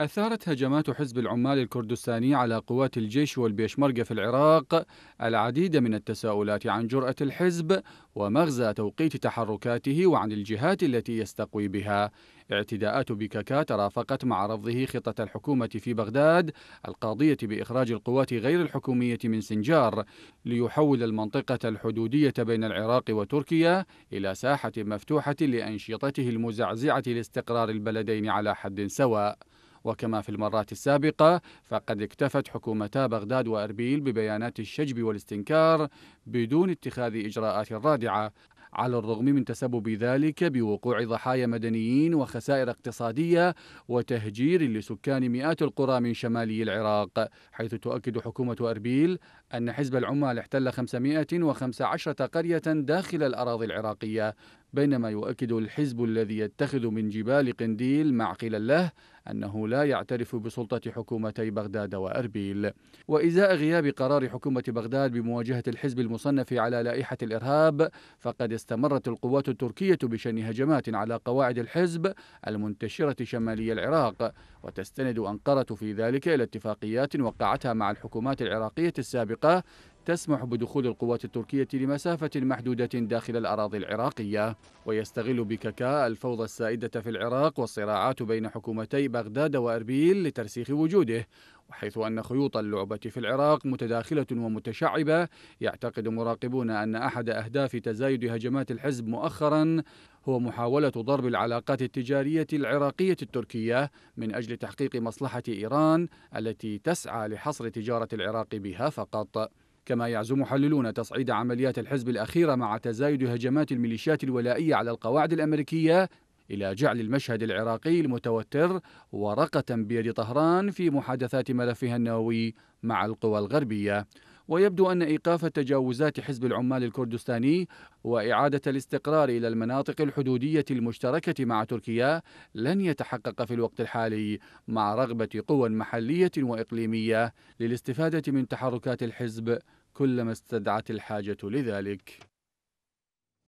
أثارت هجمات حزب العمال الكردستاني على قوات الجيش والبيشمركة في العراق العديد من التساؤلات عن جرأة الحزب ومغزى توقيت تحركاته وعن الجهات التي يستقوي بها. اعتداءات بككا ترافقت مع رفضه خطة الحكومة في بغداد القاضية بإخراج القوات غير الحكومية من سنجار ليحول المنطقة الحدودية بين العراق وتركيا إلى ساحة مفتوحة لأنشطته المزعزعة لاستقرار البلدين على حد سواء. وكما في المرات السابقة فقد اكتفت حكومتا بغداد وأربيل ببيانات الشجب والاستنكار بدون اتخاذ إجراءات رادعة على الرغم من تسبب ذلك بوقوع ضحايا مدنيين وخسائر اقتصادية وتهجير لسكان مئات القرى من شمالي العراق حيث تؤكد حكومة أربيل أن حزب العمال احتل 515 قرية داخل الأراضي العراقية بينما يؤكد الحزب الذي يتخذ من جبال قنديل معقلا له أنه لا يعترف بسلطة حكومتي بغداد وأربيل وإزاء غياب قرار حكومة بغداد بمواجهة الحزب المصنف على لائحة الإرهاب فقد استمرت القوات التركية بشن هجمات على قواعد الحزب المنتشرة شمالي العراق وتستند أنقرة في ذلك إلى اتفاقيات وقعتها مع الحكومات العراقية السابقة تسمح بدخول القوات التركية لمسافة محدودة داخل الأراضي العراقية ويستغل بككاء الفوضى السائدة في العراق والصراعات بين حكومتي بغداد وأربيل لترسيخ وجوده وحيث أن خيوط اللعبة في العراق متداخلة ومتشعبة يعتقد مراقبون أن أحد أهداف تزايد هجمات الحزب مؤخرا هو محاولة ضرب العلاقات التجارية العراقية التركية من أجل تحقيق مصلحة إيران التي تسعى لحصر تجارة العراق بها فقط كما يعزم محللون تصعيد عمليات الحزب الأخيرة مع تزايد هجمات الميليشيات الولائية على القواعد الأمريكية إلى جعل المشهد العراقي المتوتر ورقة بيد طهران في محادثات ملفها النووي مع القوى الغربية ويبدو أن إيقاف تجاوزات حزب العمال الكردستاني وإعادة الاستقرار إلى المناطق الحدودية المشتركة مع تركيا لن يتحقق في الوقت الحالي مع رغبة قوى محلية وإقليمية للاستفادة من تحركات الحزب كلما استدعت الحاجة لذلك